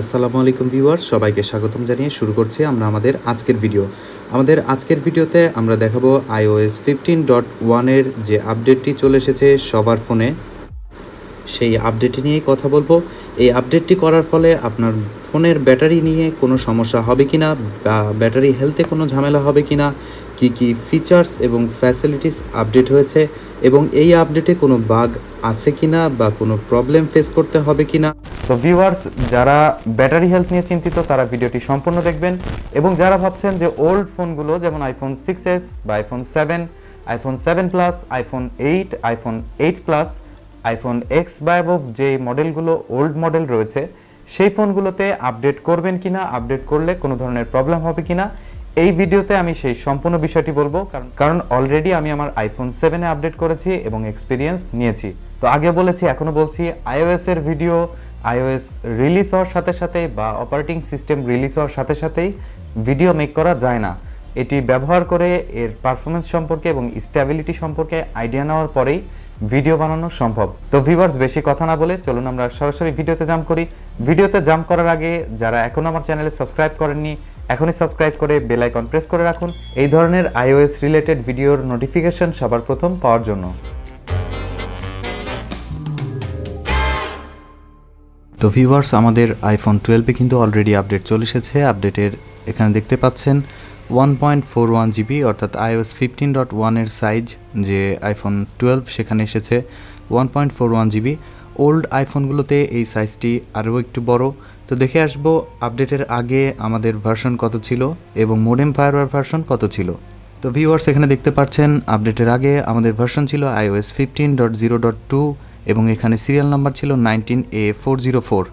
আসসালামু আলাইকুম ভিউয়ার সবাইকে স্বাগতম জানিয়ে শুরু করছি আমরা আমাদের আজকের ভিডিও আমাদের আজকের ভিডিওতে আমরা দেখাবো আইওএস ফিফটিন ডট ওয়ানের যে আপডেটটি চলে এসেছে সবার ফোনে সেই আপডেটটি নিয়েই কথা বলবো এই আপডেটটি করার ফলে আপনার ফোনের ব্যাটারি নিয়ে কোনো সমস্যা হবে কি না বা ব্যাটারি হেলথে কোনো ঝামেলা হবে কি না কী কী ফিচার্স এবং ফ্যাসিলিটিস আপডেট হয়েছে এবং এই আপডেটে কোনো বাগ আছে কি না বা কোনো প্রবলেম ফেস করতে হবে কি না তো ভিউয়ার্স যারা ব্যাটারি হেলথ নিয়ে চিন্তিত তারা ভিডিওটি সম্পূর্ণ দেখবেন এবং যারা ভাবছেন যে ওল্ড ফোনগুলো যেমন আইফোন সিক্স এস বা iPhone seven iPhone seven plus iPhone eight iPhone eight plus iPhone X বা অ্যাবভ যে মডেলগুলো ওল্ড মডেল রয়েছে সেই ফোনগুলোতে আপডেট করবেন কিনা আপডেট করলে কোনো ধরনের প্রবলেম হবে কিনা এই ভিডিওতে আমি সেই সম্পূর্ণ বিষয়টি বলবো কারণ কারণ অলরেডি আমি আমার আইফোন সেভেনে আপডেট করেছি এবং এক্সপিরিয়েন্স নিয়েছি তো আগে বলেছি এখনও বলছি আইওএসের ভিডিও আইওএস রিলিজ হওয়ার সাথে সাথে বা অপারেটিং সিস্টেম রিলিজ হওয়ার সাথে সাথেই ভিডিও মেক করা যায় না এটি ব্যবহার করে এর পারফরমেন্স সম্পর্কে এবং স্ট্যাবিলিটি সম্পর্কে আইডিয়া নেওয়ার পরেই ভিডিও বানানো সম্ভব তো ভিউয়ার্স বেশি কথা না বলে চলুন আমরা সরাসরি ভিডিওতে জাম্প করি ভিডিওতে জাম্প করার আগে যারা এখনও আমার চ্যানেলে সাবস্ক্রাইব করেননি এখনই সাবস্ক্রাইব করে বেল আইকন প্রেস করে রাখুন এই ধরনের আইওএস রিলেটেড ভিডিওর নোটিফিকেশন সবার প্রথম পাওয়ার জন্য তো ভিউয়ার্স আমাদের আইফোন টুয়েলভে কিন্তু অলরেডি আপডেট চলে এসেছে আপডেটের এখানে দেখতে পাচ্ছেন one point four one GB অর্থাৎ আইওএস ফিফটিন ডট ওয়ানের সাইজ যে আইফোন টুয়েলভ সেখানে এসেছে one point four one GB old আইফোনগুলোতে এই সাইজটি আরও একটু বড় তো দেখে আসবো আপডেটের আগে আমাদের ভার্সন কত ছিল এবং মোডেম ফায়ারওয়ার ভার্সন কত ছিল তো ভিউয়ার্স এখানে দেখতে পাচ্ছেন আপডেটের আগে আমাদের ভার্সন ছিল iOS fifteen dot zero dot two এবং এখানে সিরিয়াল নাম্বার ছিল nineteen A four zero four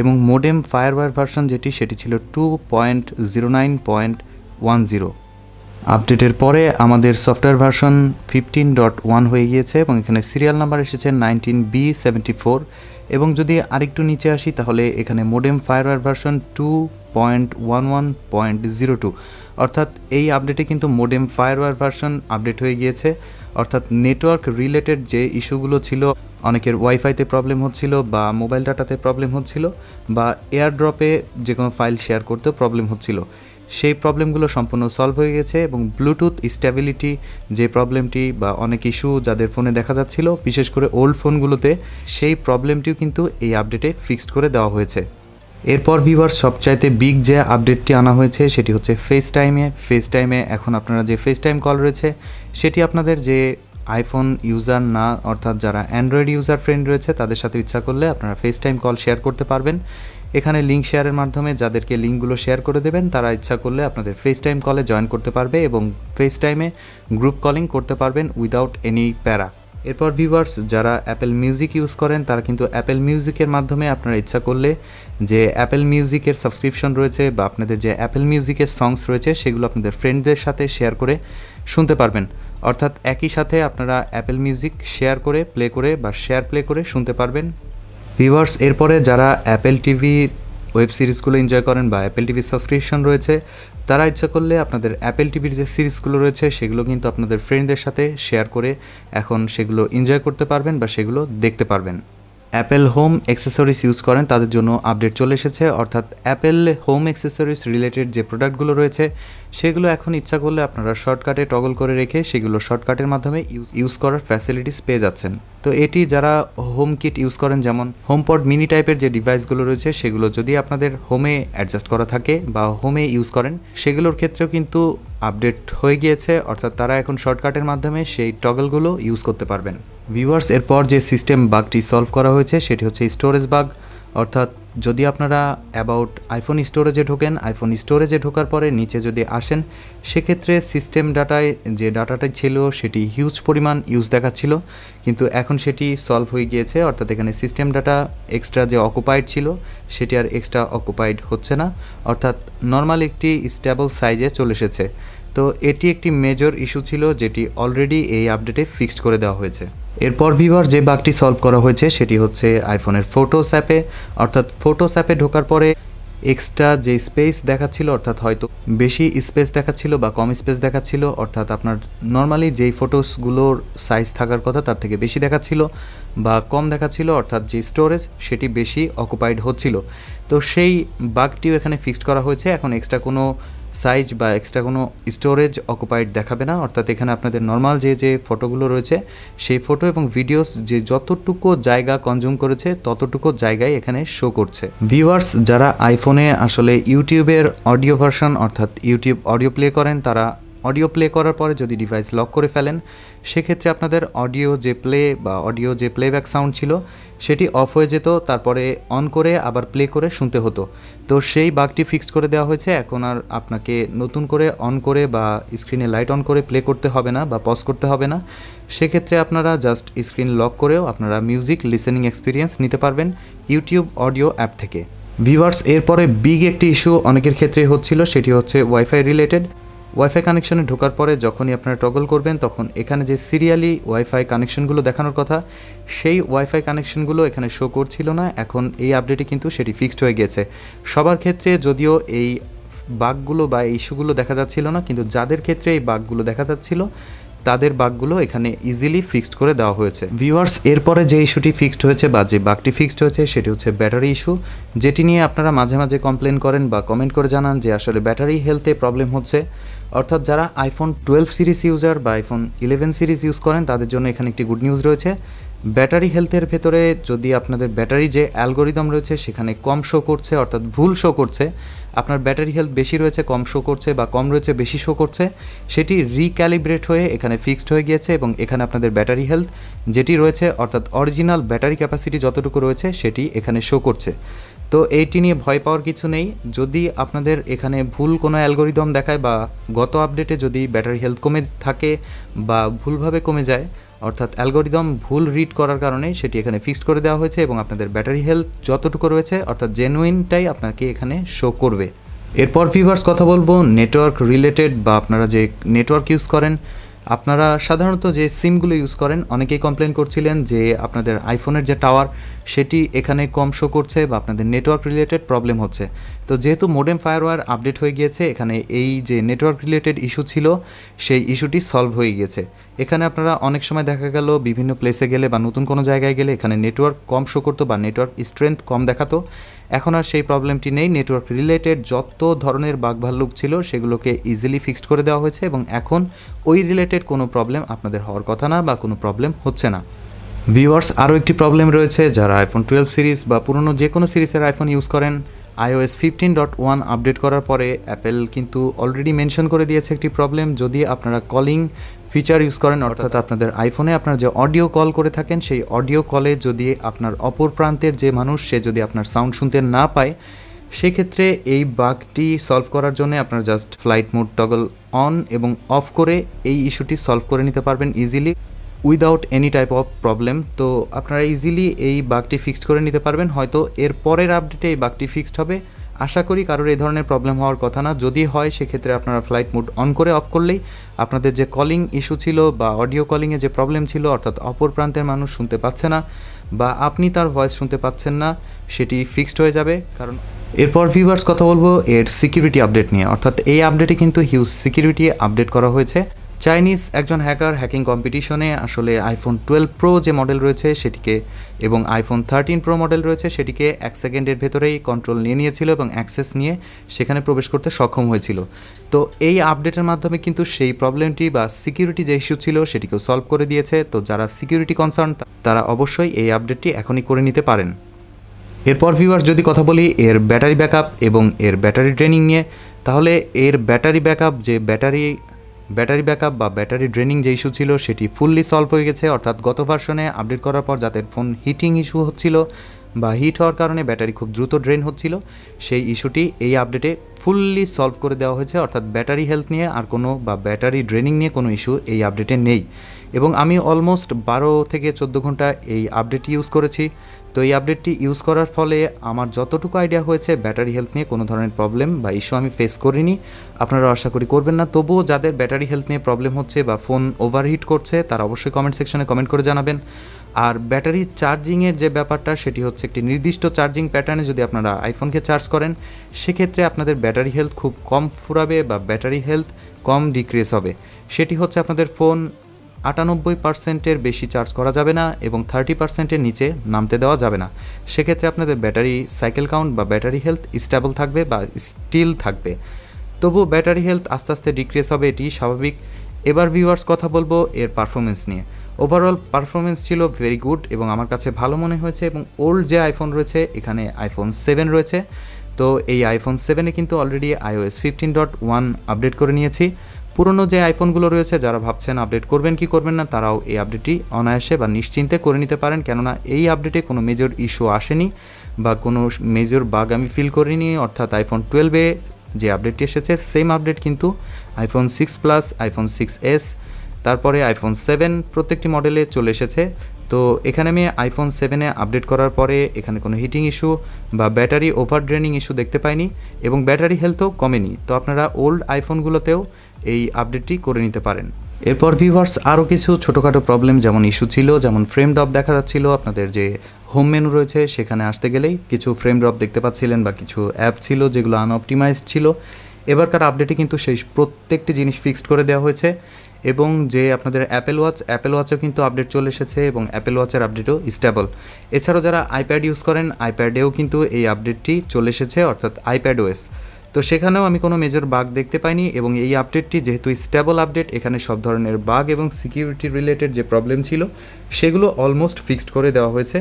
এবং মোডেম ফায়ারওয়ার ভার্সন যেটি সেটি ছিল two point zero nine point one zero আপডেটের পরে আমাদের software version fifteen dot one হয়ে গিয়েছে এবং এখানে সিরিয়াল নাম্বার এসেছে নাইনটিন বি সেভেন্টি ফোর এবং যদি আরেকটু নিচে আসি তাহলে এখানে modem firmware version two point one one point zero two অর্থাৎ এই আপডেটে কিন্তু মোডেম ফায়ারওয়ার ভার্সন আপডেট হয়ে গিয়েছে অর্থাৎ নেটওয়ার্ক রিলেটেড যে ইস্যুগুলো ছিল অনেকের ওয়াইফাইতে প্রবলেম হচ্ছিল বা মোবাইল ডাটাতে প্রবলেম হচ্ছিল বা এয়ারড্রপে যে কোনো ফাইল শেয়ার করতেও প্রবলেম হচ্ছিল সেই প্রবলেমগুলো সম্পূর্ণ সলভ হয়ে গেছে এবং ব্লুটুথ স্ট্যাবিলিটি যে প্রবলেমটি বা অনেক ইস্যু যাদের ফোনে দেখা যাচ্ছিল বিশেষ করে ওল্ড ফোনগুলোতে সেই প্রবলেমটিও কিন্তু এই আপডেটে ফিক্সড করে দেওয়া হয়েছে এরপর ভিভার সবচাইতে বিগ যে আপডেটটি আনা হয়েছে সেটি হচ্ছে ফেস টাইমে ফেস টাইমে এখন আপনারা যে ফেস টাইম কল রয়েছে সেটি আপনাদের যে আইফোন ইউজার না অর্থাৎ যারা অ্যান্ড্রয়েড ইউজার ফ্রেন্ড রয়েছে তাদের সাথে ইচ্ছা করলে আপনারা ফেস টাইম কল শেয়ার করতে পারবেন এখানে লিঙ্ক শেয়ারের মাধ্যমে যাদেরকে লিঙ্কগুলো শেয়ার করে দেবেন তারা ইচ্ছা করলে আপনাদের ফেস টাইম কলে জয়েন করতে পারবে এবং ফেস টাইমে গ্রুপ কলিং করতে পারবেন উইদাউট এনি প্যারা এরপর ভিউয়ার্স যারা অ্যাপেল মিউজিক ইউজ করেন তারা কিন্তু অ্যাপেল মিউজিকের মাধ্যমে আপনারা ইচ্ছা করলে যে অ্যাপেল মিউজিকের সাবস্ক্রিপশন রয়েছে বা আপনাদের যে অ্যাপেল মিউজিকের সংস রয়েছে সেগুলো আপনাদের ফ্রেন্ডদের সাথে শেয়ার করে শুনতে পারবেন অর্থাৎ একই সাথে আপনারা অ্যাপেল মিউজিক শেয়ার করে প্লে করে বা শেয়ার প্লে করে শুনতে পারবেন ভিউয়ার্স এরপরে যারা অ্যাপেল টিভি ওয়েব সিরিজগুলো এনজয় করেন বা অ্যাপেল টিভি সাবস্ক্রিপশন রয়েছে তারা ইচ্ছা করলে আপনাদের অ্যাপেল টিভির যে সিরিজগুলো রয়েছে সেগুলো কিন্তু আপনাদের ফ্রেন্ডদের সাথে শেয়ার করে এখন সেগুলো এনজয় করতে পারবেন বা সেগুলো দেখতে পারবেন অ্যাপেল হোম অ্যাক্সেসরিজ ইউজ করেন তাদের জন্য আপডেট চলে এসেছে অর্থাৎ অ্যাপেল হোম অ্যাক্সেসরিজ রিলেটেড যে প্রোডাক্টগুলো রয়েছে সেগুলো এখন ইচ্ছা করলে আপনারা শর্টকাটে টগল করে রেখে সেগুলো শর্টকাটের মাধ্যমে ইউজ করার ফ্যাসিলিটিস পেয়ে যাচ্ছেন তো এটি যারা হোম কিট ইউজ করেন যেমন হোমপড মিনি টাইপের যে ডিভাইসগুলো রয়েছে সেগুলো যদি আপনাদের হোমে অ্যাডজাস্ট করা থাকে বা হোমে ইউজ করেন সেগুলোর ক্ষেত্রেও কিন্তু আপডেট হয়ে গিয়েছে অর্থাৎ তারা এখন শর্টকাটের মাধ্যমে সেই টগলগুলো ইউজ করতে পারবেন ভিউয়ার্স এরপর যে সিস্টেম বাগটি সলভ করা হয়েছে সেটি হচ্ছে স্টোরেজ বাগ অর্থাৎ যদি আপনারা অ্যাবাউট আইফোন স্টোরেজে ঢোকেন আইফোন স্টোরেজে ঢোকার পরে নিচে যদি আসেন সেক্ষেত্রে সিস্টেম ডাটায় যে ডাটাটা ছিল সেটি হিউজ পরিমাণ ইউজ দেখাচ্ছিল কিন্তু এখন সেটি সলভ হয়ে গিয়েছে অর্থাৎ এখানে সিস্টেম ডাটা এক্সট্রা যে অকুপাইড ছিল সেটি আর এক্সট্রা অকুপাইড হচ্ছে না অর্থাৎ নর্মাল একটি স্টেবল সাইজে চলে এসেছে তো এটি একটি মেজর ইস্যু ছিল যেটি অলরেডি এই আপডেটে ফিক্সড করে দেওয়া হয়েছে এরপর ভিভার যে বাগটি সলভ করা হয়েছে সেটি হচ্ছে আইফোনের ফোটোস অ্যাপে অর্থাৎ ফোটোস অ্যাপে ঢোকার পরে এক্সট্রা যে স্পেস দেখাচ্ছিল অর্থাৎ হয়তো বেশি স্পেস দেখাচ্ছিল বা কম স্পেস দেখাচ্ছিল অর্থাৎ আপনার নর্মালি যেই ফটোসগুলোর সাইজ থাকার কথা তার থেকে বেশি দেখাচ্ছিল বা কম দেখাচ্ছিল অর্থাৎ যে স্টোরেজ সেটি বেশি অকুপাইড হচ্ছিল তো সেই বাগটিও এখানে ফিক্সড করা হয়েছে এখন এক্সট্রা কোনো সাইজ বা এক্সট্রা কোনো স্টোরেজ অকুপাইড দেখাবে না অর্থাৎ এখানে আপনাদের নর্মাল যে যে ফটোগুলো রয়েছে সেই ফটো এবং ভিডিওস যে যতটুকু জায়গা কনজিউম করেছে ততটুকু জায়গায় এখানে শো করছে ভিউয়ার্স যারা আইফোনে আসলে ইউটিউবের অডিও ভার্সন অর্থাৎ ইউটিউব অডিও প্লে করেন তারা অডিও প্লে করার পরে যদি ডিভাইস লক করে ফেলেন সেক্ষেত্রে আপনাদের অডিও যে প্লে বা অডিও যে প্লেব্যাক সাউন্ড ছিল সেটি অফ হয়ে যেত তারপরে অন করে আবার প্লে করে শুনতে হতো তো সেই বাগটি ফিক্সড করে দেওয়া হয়েছে এখন আর আপনাকে নতুন করে অন করে বা স্ক্রিনে লাইট অন করে প্লে করতে হবে না বা পজ করতে হবে না সেক্ষেত্রে আপনারা জাস্ট স্ক্রিন লক করেও আপনারা মিউজিক লিসেনিং এক্সপিরিয়েন্স নিতে পারবেন ইউটিউব অডিও অ্যাপ থেকে ভিভার্স এরপরে বিগ একটি ইস্যু অনেকের ক্ষেত্রে হচ্ছিল সেটি হচ্ছে ওয়াইফাই রিলেটেড ওয়াইফাই কানেকশনে ঢোকার পরে যখনই আপনারা টগল করবেন তখন এখানে যে সিরিয়ালি ওয়াইফাই কানেকশনগুলো দেখানোর কথা সেই ওয়াইফাই কানেকশনগুলো এখানে শো করছিল না এখন এই আপডেটে কিন্তু সেটি ফিক্সড হয়ে গিয়েছে সবার ক্ষেত্রে যদিও এই বাঘগুলো বা ইস্যুগুলো দেখা যাচ্ছিল না কিন্তু যাদের ক্ষেত্রে এই বাঘগুলো দেখা যাচ্ছিল তাদের বাঘগুলো এখানে ইজিলি ফিক্সড করে দেওয়া হয়েছে ভিউয়ার্স এরপরে যে ইস্যুটি ফিক্সড হয়েছে বা যে বাঘটি ফিক্সড হয়েছে সেটি হচ্ছে ব্যাটারি ইস্যু যেটি নিয়ে আপনারা মাঝে মাঝে কমপ্লেন করেন বা কমেন্ট করে জানান যে আসলে ব্যাটারি হেলথে প্রবলেম হচ্ছে অর্থাৎ যারা আইফোন টুয়েলভ সিরিজ ইউজার বা আইফোন ইলেভেন সিরিজ ইউজ করেন তাদের জন্য এখানে একটি গুড নিউজ রয়েছে ব্যাটারি হেলথের ভেতরে যদি আপনাদের ব্যাটারি যে অ্যালগোরিদম রয়েছে সেখানে কম শো করছে অর্থাৎ ভুল শো করছে আপনার ব্যাটারি হেলথ বেশি রয়েছে কম শো করছে বা কম রয়েছে বেশি শো করছে সেটি রিক্যালিব্রেট হয়ে এখানে ফিক্সড হয়ে গিয়েছে এবং এখানে আপনাদের ব্যাটারি হেলথ যেটি রয়েছে অর্থাৎ অরিজিনাল ব্যাটারি ক্যাপাসিটি যতটুকু রয়েছে সেটি এখানে শো করছে তো এইটি নিয়ে ভয় পাওয়ার কিছু নেই যদি আপনাদের এখানে ভুল কোনো অ্যালগোরিদম দেখায় বা গত আপডেটে যদি ব্যাটারি হেলথ কমে থাকে বা ভুলভাবে কমে যায় অর্থাৎ অ্যালগোরিদম ভুল রিড করার কারণে সেটি এখানে ফিক্সড করে দেওয়া হয়েছে এবং আপনাদের ব্যাটারি হেলথ যতটুকু রয়েছে অর্থাৎ জেনুইনটাই আপনাকে এখানে শো করবে এরপর ফিভার্স কথা বলবো নেটওয়ার্ক রিলেটেড বা আপনারা যে নেটওয়ার্ক ইউজ করেন আপনারা সাধারণত যে সিমগুলো ইউজ করেন অনেকেই কমপ্লেন করছিলেন যে আপনাদের আইফোনের যে টাওয়ার সেটি এখানে কম শো করছে বা আপনাদের নেটওয়ার্ক রিলেটেড প্রবলেম হচ্ছে তো যেহেতু মোডেম ফায়ারওয়ার আপডেট হয়ে গিয়েছে এখানে এই যে নেটওয়ার্ক রিলেটেড ইস্যু ছিল সেই ইস্যুটি সলভ হয়ে গিয়েছে এখানে আপনারা অনেক সময় দেখা গেল বিভিন্ন প্লেসে গেলে বা নতুন কোনো জায়গায় গেলে এখানে নেটওয়ার্ক কম শো করতো বা নেটওয়ার্ক স্ট্রেংথ কম দেখাতো এখন আর সেই প্রবলেমটি নেই নেটওয়ার্ক রিলেটেড যত ধরনের বাঘ ভাল্লুক ছিল সেগুলোকে ইজিলি ফিক্সড করে দেওয়া হয়েছে এবং এখন ওই রিলেটেড কোনো প্রবলেম আপনাদের হওয়ার কথা না বা কোনো প্রবলেম হচ্ছে না ভিউয়ার্স আরও একটি প্রবলেম রয়েছে যারা আইফোন টুয়েলভ সিরিজ বা পুরনো যে কোনো সিরিজের আইফোন ইউজ করেন iOS fifteen dot one update করার পরে অ্যাপেল কিন্তু অলরেডি মেনশন করে দিয়েছে একটি প্রবলেম যদি আপনারা কলিং ফিচার ইউজ করেন অর্থাৎ আপনাদের আইফোনে আপনার যে অডিও কল করে থাকেন সেই অডিও কলে যদি আপনার অপর প্রান্তের যে মানুষ সে যদি আপনার সাউন্ড শুনতে না পায় সেক্ষেত্রে এই বাগটি সলভ করার জন্য আপনার just flight mode toggle on এবং অফ করে এই ইস্যুটি সলভ করে নিতে পারবেন easily without any type of problem তো আপনারা ইজিলি এই বাগটি ফিক্সড করে নিতে পারবেন হয়তো এর পরের আপডেটে এই বাগটি ফিক্সড হবে আশা করি কারোর এই ধরনের প্রবলেম হওয়ার কথা না যদি হয় সেক্ষেত্রে আপনারা ফ্লাইট মোড অন করে অফ করলেই আপনাদের যে কলিং ইস্যু ছিল বা অডিও কলিংয়ে যে প্রবলেম ছিল অর্থাৎ অপর প্রান্তের মানুষ শুনতে পাচ্ছে না বা আপনি তার ভয়েস শুনতে পাচ্ছেন না সেটি ফিক্সড হয়ে যাবে কারণ এরপর ভিউয়ার্স কথা বলবো এর সিকিউরিটি আপডেট নিয়ে অর্থাৎ এই আপডেটে কিন্তু হিউজ সিকিউরিটি আপডেট করা হয়েছে চাইনিজ একজন হ্যাকার হ্যাকিং কম্পিটিশনে আসলে আইফোন টুয়েলভ প্রো যে মডেল রয়েছে সেটিকে এবং আইফোন থার্টিন প্রো মডেল রয়েছে সেটিকে এক সেকেন্ডের ভেতরেই কন্ট্রোল নিয়ে নিয়েছিল এবং অ্যাক্সেস নিয়ে সেখানে প্রবেশ করতে সক্ষম হয়েছিল তো এই আপডেটের মাধ্যমে কিন্তু সেই প্রবলেমটি বা সিকিউরিটি যে ইস্যু ছিল সেটিকেও সলভ করে দিয়েছে তো যারা সিকিউরিটি কনসার্ন তারা অবশ্যই এই আপডেটটি এখনই করে নিতে পারেন এরপর ভিউয়ার্স যদি কথা বলি এর ব্যাটারি ব্যাকআপ এবং এর ব্যাটারি ট্রেনিং নিয়ে তাহলে এর ব্যাটারি ব্যাকআপ যে ব্যাটারি ব্যাটারি ব্যাকআপ বা ব্যাটারি ড্রেনিং যে ইস্যু ছিল সেটি ফুললি সলভ হয়ে গেছে অর্থাৎ গত ভার্সনে আপডেট করার পর যাদের ফোন হিটিং ইস্যু হচ্ছিল বা হিট হওয়ার কারণে ব্যাটারি খুব দ্রুত ড্রেন হচ্ছিল সেই ইস্যুটি এই আপডেটে ফুললি সলভ করে দেওয়া হয়েছে অর্থাৎ ব্যাটারি হেলথ নিয়ে আর কোনো বা ব্যাটারি ড্রেনিং নিয়ে কোনো ইস্যু এই আপডেটে নেই এবং আমি অলমোস্ট বারো থেকে চোদ্দো ঘন্টা এই আপডেট ইউজ করেছি তো এই আপডেটটি ইউজ করার ফলে আমার যতটুকু আইডিয়া হয়েছে ব্যাটারি হেলথ নিয়ে কোনো ধরনের প্রবলেম বা ইস্যু আমি ফেস করিনি আপনারা আশা করি করবেন না তবুও যাদের ব্যাটারি হেলথ নিয়ে প্রবলেম হচ্ছে বা ফোন ওভারহিট করছে তারা অবশ্যই কমেন্ট সেকশনে কমেন্ট করে জানাবেন আর ব্যাটারি চার্জিংয়ের যে ব্যাপারটা সেটি হচ্ছে একটি নির্দিষ্ট চার্জিং প্যাটার্নে যদি আপনারা আইফোনকে চার্জ করেন সেক্ষেত্রে আপনাদের ব্যাটারি হেলথ খুব কম ফুরাবে বা ব্যাটারি হেলথ কম ডিক্রিজ হবে সেটি হচ্ছে আপনাদের ফোন আটানব্বই পার্সেন্টের বেশি চার্জ করা যাবে না এবং থার্টি পার্সেন্টের নিচে নামতে দেওয়া যাবে না সেক্ষেত্রে আপনাদের ব্যাটারি সাইকেল কাউন্ট বা ব্যাটারি হেলথ স্টেবল থাকবে বা স্টিল থাকবে তবুও ব্যাটারি হেলথ আস্তে আস্তে ডিক্রিজ হবে এটি স্বাভাবিক এবার ভিউয়ার্স কথা বলবো এর পারফরমেন্স নিয়ে ওভারঅল পারফরমেন্স ছিল ভেরি গুড এবং আমার কাছে ভালো মনে হয়েছে এবং ওল্ড যে আইফোন রয়েছে এখানে আইফোন সেভেন রয়েছে তো এই আইফোন সেভেনে কিন্তু already iOS fifteen dot one update করে নিয়েছি পুরনো যে আইফোনগুলো রয়েছে যারা ভাবছেন আপডেট করবেন কি করবেন না তারাও এই আপডেটটি অনায়াসে বা নিশ্চিন্তে করে নিতে পারেন কেননা এই আপডেটে কোনো মেজর ইস্যু আসেনি বা কোনো মেজর বাগ আমি ফিল করিনি অর্থাৎ আইফোন টুয়েলভে যে আপডেটটি এসেছে সেম আপডেট কিন্তু iPhone six plus iPhone six S তারপরে আইফোন সেভেন প্রত্যেকটি মডেলে চলে এসেছে তো এখানে আমি আইফোন সেভেনে আপডেট করার পরে এখানে কোনো হিটিং ইস্যু বা ব্যাটারি ওভার ড্রেনিং ইস্যু দেখতে পাইনি এবং ব্যাটারি হেলথও কমেনি তো আপনারা ওল্ড আইফোনগুলোতেও এই আপডেটটি করে নিতে পারেন এরপর ভিউয়ার্স আরও কিছু ছোটোখাটো প্রবলেম যেমন ইস্যু ছিল যেমন ফ্রেম ড্রপ দেখা যাচ্ছিল আপনাদের যে হোম মেনু রয়েছে সেখানে আসতে গেলেই কিছু ফ্রেম ড্রপ দেখতে পাচ্ছিলেন বা কিছু অ্যাপ ছিল যেগুলো আনঅপটিমাইজড ছিল এবারকার আপডেটে কিন্তু সেই প্রত্যেকটি জিনিস ফিক্সড করে দেওয়া হয়েছে এবং যে আপনাদের অ্যাপেল ওয়াচ অ্যাপেল ওয়াচও কিন্তু আপডেট চলে এসেছে এবং অ্যাপেল ওয়াচের আপডেটও স্টেবল এছাড়াও যারা আইপ্যাড ইউজ করেন আইপ্যাডেও কিন্তু এই আপডেটটি চলে এসেছে অর্থাৎ আইপ্যাড ওয়েস তো সেখানেও আমি কোনো মেজর বাগ দেখতে পাইনি এবং এই আপডেটটি যেহেতু স্টেবল আপডেট এখানে সব ধরনের বাগ এবং সিকিউরিটি রিলেটেড যে প্রবলেম ছিল সেগুলো অলমোস্ট ফিক্সড করে দেওয়া হয়েছে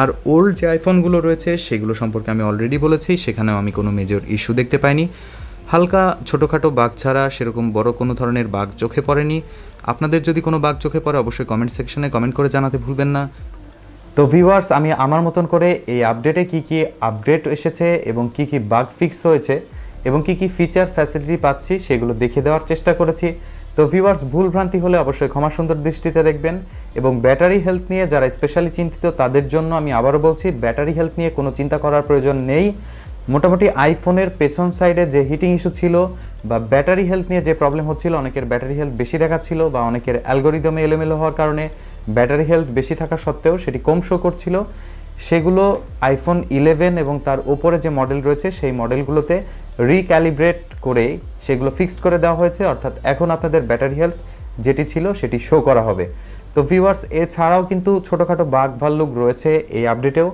আর ওল্ড যে আইফোনগুলো রয়েছে সেগুলো সম্পর্কে আমি অলরেডি বলেছি সেখানেও আমি কোনো মেজর ইস্যু দেখতে পাইনি হালকা ছোটোখাটো বাঘ ছাড়া সেরকম বড় কোনো ধরনের বাঘ চোখে পড়েনি আপনাদের যদি কোনো বাঘ চোখে পড়ে অবশ্যই কমেন্ট সেকশনে কমেন্ট করে জানাতে ভুলবেন না তো ভিউয়ার্স আমি আমার মতন করে এই আপডেটে কি কি আপডেট এসেছে এবং কি কি বাগ ফিক্স হয়েছে এবং কি কি ফিচার ফ্যাসিলিটি পাচ্ছি সেগুলো দেখে দেওয়ার চেষ্টা করেছি তো ভিউয়ার্স ভুলভ্রান্তি হলে অবশ্যই ক্ষমা সুন্দর দৃষ্টিতে দেখবেন এবং ব্যাটারি হেলথ নিয়ে যারা স্পেশালি চিন্তিত তাদের জন্য আমি আবারও বলছি ব্যাটারি হেলথ নিয়ে কোনো চিন্তা করার প্রয়োজন নেই মোটামুটি আইফোনের পেছন সাইডে যে হিটিং ইস্যু ছিল বা ব্যাটারি হেলথ নিয়ে যে প্রবলেম হচ্ছিল অনেকের ব্যাটারি হেলথ বেশি দেখাচ্ছিল বা অনেকের অ্যালগোরিদমে এলোমেলো হওয়ার কারণে ব্যাটারি হেলথ বেশি থাকা সত্ত্বেও সেটি কম শো করছিল সেগুলো আইফোন ইলেভেন এবং তার ওপরে যে মডেল রয়েছে সেই মডেলগুলোতে রিক্যালিব্রেট করে সেগুলো ফিক্সড করে দেওয়া হয়েছে অর্থাৎ এখন আপনাদের ব্যাটারি হেলথ যেটি ছিল সেটি শো করা হবে তো ভিউয়ার্স এছাড়াও কিন্তু ছোটোখাটো বাঘ ভাল্লুক রয়েছে এই আপডেটেও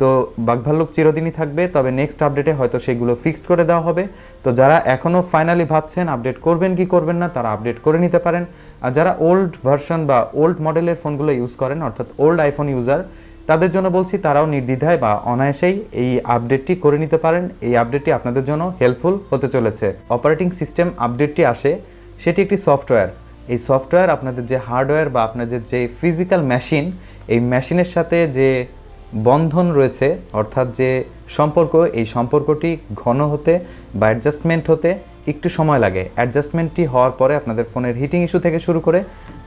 তো বাঘভাল্লুক চিরদিনই থাকবে তবে নেক্সট আপডেটে হয়তো সেগুলো ফিক্সড করে দেওয়া হবে তো যারা এখনও ফাইনালি ভাবছেন আপডেট করবেন কি করবেন না তারা আপডেট করে নিতে পারেন আর যারা ওল্ড ভার্সন বা ওল্ড মডেলের ফোনগুলো ইউজ করেন অর্থাৎ ওল্ড আইফোন ইউজার তাদের জন্য বলছি তারাও নির্দ্বিধায় বা অনায়াসেই এই আপডেটটি করে নিতে পারেন এই আপডেটটি আপনাদের জন্য হেল্পফুল হতে চলেছে অপারেটিং সিস্টেম আপডেটটি আসে সেটি একটি সফটওয়্যার এই সফটওয়্যার আপনাদের যে হার্ডওয়্যার বা আপনাদের যে ফিজিক্যাল মেশিন এই মেশিনের সাথে যে বন্ধন রয়েছে অর্থাৎ যে সম্পর্ক এই সম্পর্কটি ঘন হতে বা অ্যাডজাস্টমেন্ট হতে একটু সময় লাগে অ্যাডজাস্টমেন্টটি হওয়ার পরে আপনাদের ফোনের হিটিং ইস্যু থেকে শুরু করে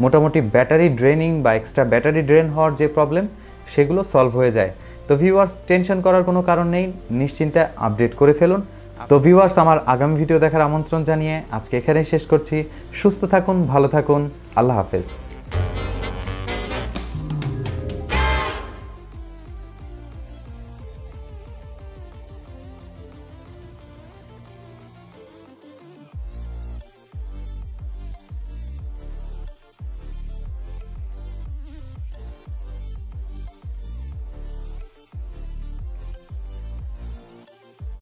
মোটামুটি ব্যাটারি ড্রেনিং বা এক্সট্রা ব্যাটারি ড্রেন হওয়ার যে প্রবলেম সেগুলো সলভ হয়ে যায় তো ভিউয়ার্স টেনশন করার কোনো কারণ নেই নিশ্চিন্তে আপডেট করে ফেলুন তো ভিউয়ার্স আমার আগামী ভিডিও দেখার আমন্ত্রণ জানিয়ে আজকে এখানেই শেষ করছি সুস্থ থাকুন ভালো থাকুন আল্লাহ হাফেজ